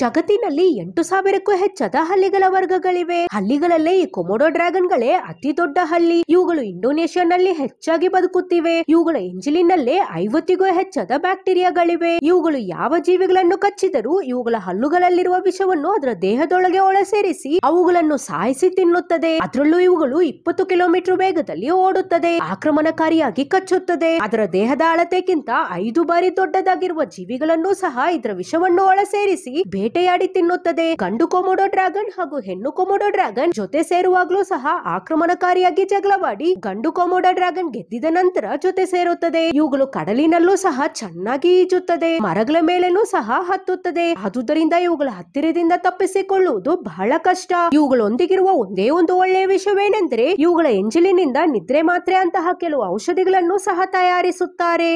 ಜಗತ್ತಿನಲ್ಲಿ ಎಂಟು ಸಾವಿರಕ್ಕೂ ಹೆಚ್ಚದ ಹಲ್ಲಿಗಳ ವರ್ಗಗಳಿವೆ ಹಲ್ಲಿಗಳಲ್ಲೇ ಈ ಡ್ರ್ಯಾಗನ್ ಗಳೇ ಅತಿ ದೊಡ್ಡ ಹಲ್ಲಿ ಇವುಗಳು ನಲ್ಲಿ ಹೆಚ್ಚಾಗಿ ಬದುಕುತ್ತಿವೆ ಇವುಗಳ ಎಂಜಿಲಿನಲ್ಲೇ ಐವತ್ತಿಗೂ ಹೆಚ್ಚದ ಬ್ಯಾಕ್ಟೀರಿಯಾಗಳಿವೆ ಇವುಗಳು ಯಾವ ಜೀವಿಗಳನ್ನು ಕಚ್ಚಿದರೂ ಇವುಗಳ ಹಲ್ಲುಗಳಲ್ಲಿರುವ ವಿಷವನ್ನು ಅದರ ದೇಹದೊಳಗೆ ಒಳಸೇರಿಸಿ ಅವುಗಳನ್ನು ಸಾಯಿಸಿ ತಿನ್ನುತ್ತದೆ ಅದರಲ್ಲೂ ಇವುಗಳು ಇಪ್ಪತ್ತು ಕಿಲೋಮೀಟರ್ ವೇಗದಲ್ಲಿ ಓಡುತ್ತದೆ ಆಕ್ರಮಣಕಾರಿಯಾಗಿ ಕಚ್ಚುತ್ತದೆ ಅದರ ದೇಹದ ಅಳತೆಗಿಂತ ಐದು ಬಾರಿ ದೊಡ್ಡದಾಗಿರುವ ಜೀವಿಗಳನ್ನು ಸಹ ಇದರ ವಿಷವನ್ನು ಒಳಸೇರಿಸಿ ಬೇಟೆಯಾಡಿ ತಿನ್ನುತ್ತದೆ ಗಂಡು ಕೊಮೊಡೋ ಡ್ರ್ಯಾಗನ್ ಹಾಗೂ ಹೆಣ್ಣು ಕೊಮೊಡೋ ಡ್ರ್ಯಾಗನ್ ಜೊತೆ ಸೇರುವಾಗಲೂ ಸಹ ಆಕ್ರಮಣಕಾರಿಯಾಗಿ ಜಗಳವಾಡಿ ಗಂಡು ಕೊಮೊಡೋ ಡ್ರ್ಯಾಗನ್ ಗೆದ್ದಿದ ನಂತರ ಜೊತೆ ಸೇರುತ್ತದೆ ಇವುಗಳು ಕಡಲಿನಲ್ಲೂ ಸಹ ಚೆನ್ನಾಗಿ ಈಜುತ್ತದೆ ಮರಗಳ ಮೇಲೆನೂ ಸಹ ಹತ್ತುತ್ತದೆ ಆದುದರಿಂದ ಇವುಗಳ ಹತ್ತಿರದಿಂದ ತಪ್ಪಿಸಿಕೊಳ್ಳುವುದು ಬಹಳ ಕಷ್ಟ ಇವುಗಳೊಂದಿಗಿರುವ ಒಂದೇ ಒಂದು ಒಳ್ಳೆಯ ವಿಷಯವೇನೆಂದರೆ ಇವುಗಳ ಎಂಜಿಲಿನಿಂದ ನಿದ್ರೆ ಮಾತ್ರೆ ಅಂತಹ ಕೆಲವು ಔಷಧಿಗಳನ್ನು ಸಹ ತಯಾರಿಸುತ್ತಾರೆ